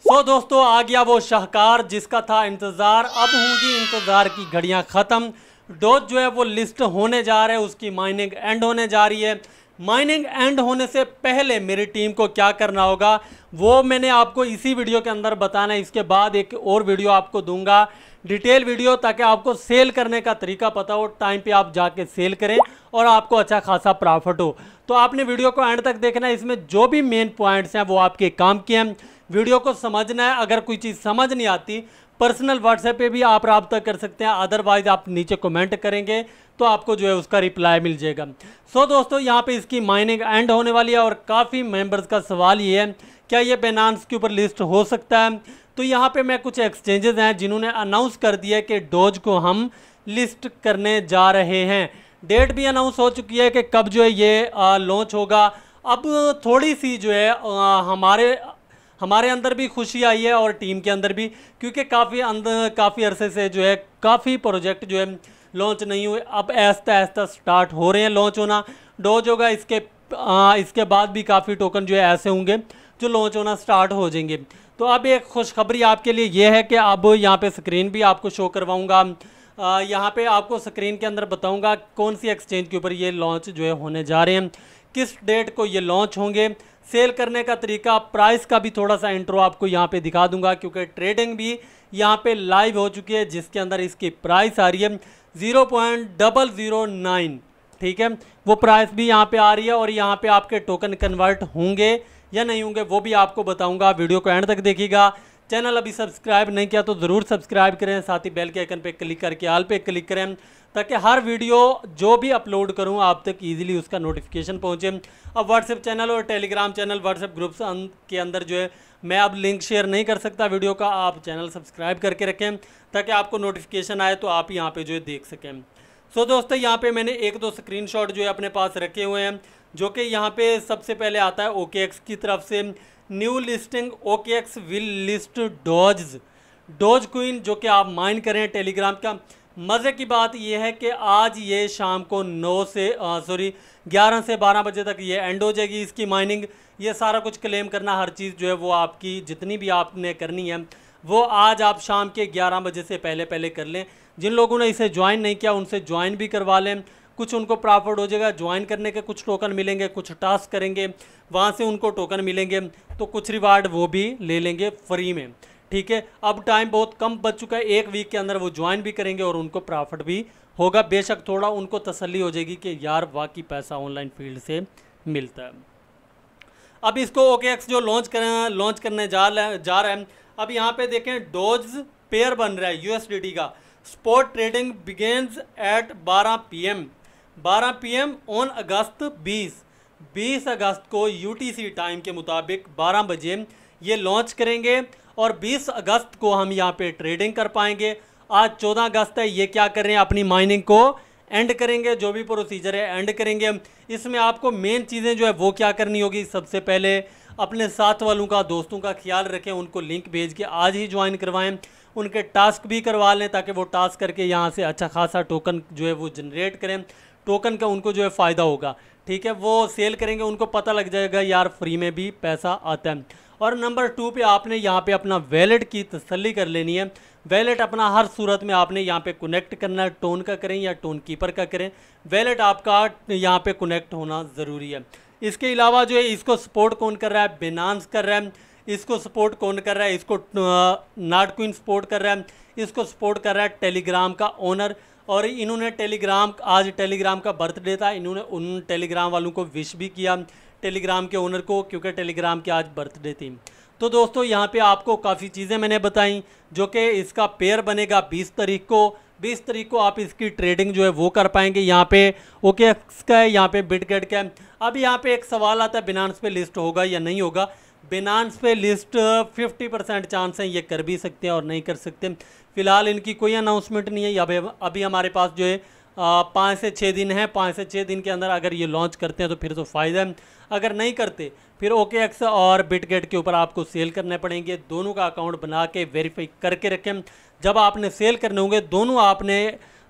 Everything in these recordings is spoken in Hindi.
सो so, दोस्तों आ गया वो शाहकार जिसका था इंतज़ार अब होंगी इंतज़ार की घड़ियाँ ख़त्म डोज जो है वो लिस्ट होने जा रहे हैं उसकी माइनिंग एंड होने जा रही है माइनिंग एंड होने से पहले मेरी टीम को क्या करना होगा वो मैंने आपको इसी वीडियो के अंदर बताना है इसके बाद एक और वीडियो आपको दूंगा डिटेल वीडियो ताकि आपको सेल करने का तरीका पता हो टाइम पे आप जाके सेल करें और आपको अच्छा खासा प्रॉफिट हो तो आपने वीडियो को एंड तक देखना है इसमें जो भी मेन पॉइंट्स हैं वो आपके काम के हैं वीडियो को समझना है अगर कोई चीज़ समझ नहीं आती पर्सनल व्हाट्सएप पे भी आप रबता कर सकते हैं अदरवाइज आप नीचे कमेंट करेंगे तो आपको जो है उसका रिप्लाई मिल जाएगा सो so, दोस्तों यहाँ पे इसकी माइनिंग एंड होने वाली है और काफ़ी मेंबर्स का सवाल ये है क्या ये बेनान्स के ऊपर लिस्ट हो सकता है तो यहाँ पे मैं कुछ एक्सचेंजेस हैं जिन्होंने अनाउंस कर दिया कि डोज को हम लिस्ट करने जा रहे हैं डेट भी अनाउंस हो चुकी है कि कब जो है ये लॉन्च होगा अब थोड़ी सी जो है आ, हमारे हमारे अंदर भी खुशी आई है और टीम के अंदर भी क्योंकि काफ़ी अंदर काफ़ी अरसे से जो है काफ़ी प्रोजेक्ट जो है लॉन्च नहीं हुए अब ऐसा ऐसा स्टार्ट हो रहे हैं लॉन्च होना डोज होगा इसके आ, इसके बाद भी काफ़ी टोकन जो है ऐसे होंगे जो लॉन्च होना स्टार्ट हो जाएंगे तो अब एक खुशखबरी आपके लिए ये है कि अब यहाँ पे स्क्रीन भी आपको शो करवाऊँगा यहाँ पे आपको स्क्रीन के अंदर बताऊँगा कौन सी एक्सचेंज के ऊपर ये लॉन्च जो है होने जा रहे हैं किस डेट को ये लॉन्च होंगे सेल करने का तरीका प्राइस का भी थोड़ा सा इंट्रो आपको यहाँ पे दिखा दूंगा क्योंकि ट्रेडिंग भी यहाँ पे लाइव हो चुकी है जिसके अंदर इसकी प्राइस आ रही है zero point double zero nine ठीक है वो प्राइस भी यहाँ पे आ रही है और यहाँ पे आपके टोकन कन्वर्ट होंगे या नहीं होंगे वो भी आपको बताऊँगा वीडियो को एंड तक देखिएगा चैनल अभी सब्सक्राइब नहीं किया तो ज़रूर सब्सक्राइब करें साथ ही बेल के आइकन पर क्लिक करके आल पे क्लिक करें ताकि हर वीडियो जो भी अपलोड करूं आप तक इजीली उसका नोटिफिकेशन पहुंचे अब व्हाट्सएप चैनल और टेलीग्राम चैनल व्हाट्सएप ग्रुप्स के अंदर जो है मैं अब लिंक शेयर नहीं कर सकता वीडियो का आप चैनल सब्सक्राइब करके रखें ताकि आपको नोटिफिकेशन आए तो आप यहाँ पर जो है देख सकें सो so, दोस्तों यहाँ पर मैंने एक दो स्क्रीन जो है अपने पास रखे हुए हैं जो कि यहाँ पर सबसे पहले आता है ओके एक्स की तरफ से new listing OKX will list Doge Doge Queen जो कि आप माइंड करें टेलीग्राम का मज़े की बात यह है कि आज ये शाम को 9 से सॉरी 11 से 12 बजे तक ये एंड हो जाएगी इसकी माइनिंग ये सारा कुछ क्लेम करना हर चीज़ जो है वो आपकी जितनी भी आपने करनी है वो आज आप शाम के 11 बजे से पहले पहले कर लें जिन लोगों ने इसे ज्वाइन नहीं किया उनसे ज्वाइन भी करवा लें कुछ उनको प्रॉफिट हो जाएगा ज्वाइन करने के कुछ टोकन मिलेंगे कुछ टास्क करेंगे वहाँ से उनको टोकन मिलेंगे तो कुछ रिवार्ड वो भी ले लेंगे फ्री में ठीक है अब टाइम बहुत कम बच चुका है एक वीक के अंदर वो ज्वाइन भी करेंगे और उनको प्रॉफिट भी होगा बेशक थोड़ा उनको तसल्ली हो जाएगी कि यार वाकई पैसा ऑनलाइन फील्ड से मिलता है अब इसको ओके एक्स जो लॉन्च कर लॉन्च करने जा रहा है जा रहा है अब यहाँ पे देखें डोज पेयर बन रहा है यूएसडीटी का spot trading begins at 12 PM 12 PM on August 20 20 अगस्त को यूटीसी टाइम के मुताबिक 12 बजे ये लॉन्च करेंगे और 20 अगस्त को हम यहाँ पे ट्रेडिंग कर पाएंगे आज 14 अगस्त है ये क्या कर रहे हैं अपनी माइनिंग को एंड करेंगे जो भी प्रोसीजर है एंड करेंगे इसमें आपको मेन चीज़ें जो है वो क्या करनी होगी सबसे पहले अपने साथ वालों का दोस्तों का ख्याल रखें उनको लिंक भेज के आज ही ज्वाइन करवाएं उनके टास्क भी करवा लें ताकि वो टास्क करके यहाँ से अच्छा खासा टोकन जो है वो जनरेट करें टोकन का उनको जो है फ़ायदा होगा ठीक है वो सेल करेंगे उनको पता लग जाएगा यार फ्री में भी पैसा आता है और नंबर टू पे आपने यहाँ पे अपना वैलेट की तसली कर लेनी है वैलेट अपना हर सूरत में आपने यहाँ पे कनेक्ट करना है टोन का करें या टोन कीपर का करें वैलेट आपका यहाँ पे कनेक्ट होना ज़रूरी है इसके अलावा जो है इसको सपोर्ट कौन कर रहा है बेनान्स कर रहा है इसको सपोर्ट कौन कर रहा है इसको नाट सपोर्ट कर रहा है इसको सपोर्ट कर रहा है टेलीग्राम का ओनर और इन्होंने टेलीग्राम आज टेलीग्राम का बर्थडे था इन्होंने उन टेलीग्राम वालों को विश भी किया टेलीग्राम के ओनर को क्योंकि टेलीग्राम की आज बर्थडे थी तो दोस्तों यहाँ पे आपको काफ़ी चीज़ें मैंने बताई जो कि इसका पेयर बनेगा 20 तारीख को बीस तरीक को आप इसकी ट्रेडिंग जो है वो कर पाएंगे यहाँ पे ओके एक्स का है यहाँ पे बिटगेट का है अब यहाँ पे एक सवाल आता है बिनांस पे लिस्ट होगा या नहीं होगा बिनांस पे लिस्ट 50 परसेंट चांस है ये कर भी सकते हैं और नहीं कर सकते फिलहाल इनकी कोई अनाउंसमेंट नहीं है अभी अभी हमारे पास जो है पाँच से छः दिन है पाँच से छः दिन के अंदर अगर ये लॉन्च करते हैं तो फिर तो फ़ायदा है अगर नहीं करते फिर ओके एक्स और बिटगेट के ऊपर आपको सेल करने पड़ेंगे दोनों का अकाउंट बना के वेरीफाई करके रखें जब आपने सेल करने होंगे दोनों आपने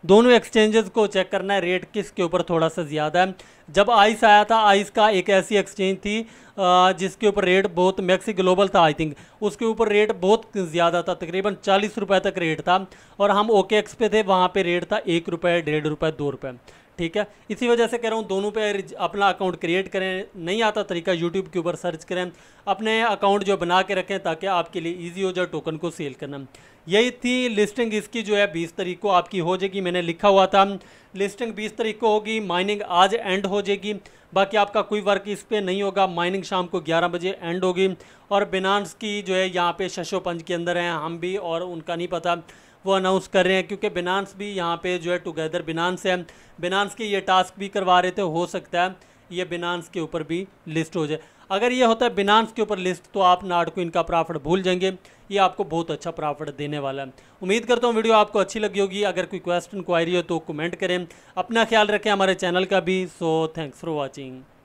दोनों एक्सचेंजेस को चेक करना है रेट किसके ऊपर थोड़ा सा ज़्यादा है जब आइस आया था आइस का एक ऐसी एक्सचेंज थी जिसके ऊपर रेट बहुत मैक्सी ग्लोबल था आई थिंक उसके ऊपर रेट बहुत ज़्यादा था तकरीबन चालीस रुपये तक रेट था और हम ओके एक्स पे थे वहाँ पे रेट था एक रुपये डेढ़ रुपये दो रुपये ठीक है इसी वजह से कह रहा हूँ दोनों पे अपना अकाउंट क्रिएट करें नहीं आता तरीका यूट्यूब के ऊपर सर्च करें अपने अकाउंट जो बना के रखें ताकि आपके लिए ईजी हो जाए टोकन को सेल करना यही थी लिस्टिंग इसकी जो है बीस तारीख को आपकी हो जाएगी मैंने लिखा हुआ था लिस्टिंग बीस तारीख को होगी माइनिंग आज एंड हो जाएगी बाकी आपका कोई वर्क इस पर नहीं होगा माइनिंग शाम को ग्यारह बजे एंड होगी और बिनान्स की जो है यहाँ पे शशो के अंदर हैं हम भी और उनका नहीं पता वो अनाउंस कर रहे हैं क्योंकि बिनांस भी यहाँ पे जो है टुगेदर बिनांस है बिनांस के ये टास्क भी करवा रहे थे हो सकता है ये बिनांस के ऊपर भी लिस्ट हो जाए अगर ये होता है बिनांस के ऊपर लिस्ट तो आप नाट को इनका प्रॉफिट भूल जाएंगे ये आपको बहुत अच्छा प्रॉफिट देने वाला है उम्मीद करता हूँ वीडियो आपको अच्छी लगी होगी अगर कोई क्वेश्चन क्वायरी हो तो कमेंट करें अपना ख्याल रखें हमारे चैनल का भी सो थैंक्स फॉर वॉचिंग